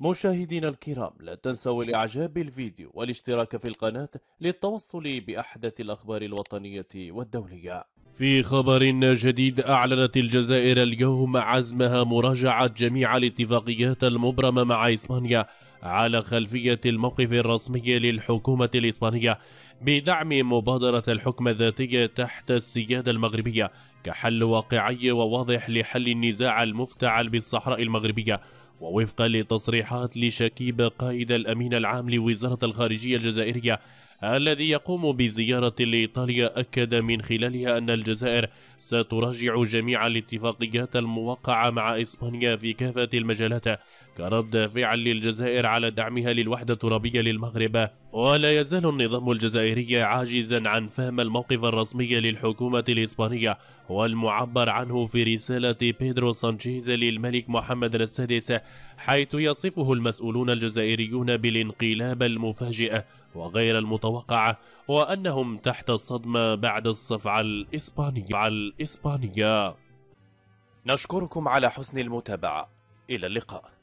مشاهدينا الكرام لا تنسوا الإعجاب بالفيديو والاشتراك في القناة للتوصل بأحدث الأخبار الوطنية والدولية في خبر جديد أعلنت الجزائر اليوم عزمها مراجعة جميع الاتفاقيات المبرمة مع إسبانيا على خلفية الموقف الرسمي للحكومة الإسبانية بدعم مبادرة الحكم الذاتية تحت السيادة المغربية كحل واقعي وواضح لحل النزاع المفتعل بالصحراء المغربية ووفقا لتصريحات لشكيبة قائد الأمين العام لوزارة الخارجية الجزائرية الذي يقوم بزيارة لإيطاليا أكد من خلالها أن الجزائر ستراجع جميع الاتفاقيات الموقعة مع إسبانيا في كافة المجالات كرد فعل للجزائر على دعمها للوحدة الترابية للمغرب ولا يزال النظام الجزائري عاجزا عن فهم الموقف الرسمي للحكومة الإسبانية والمعبر عنه في رسالة بيدرو سانشيز للملك محمد السادس حيث يصفه المسؤولون الجزائريون بالانقلاب المفاجئ وغير المتوقع وقع وأنهم تحت الصدمة بعد الصفعة الإسبانية الإسبانية نشكركم على حسن المتابعة إلى اللقاء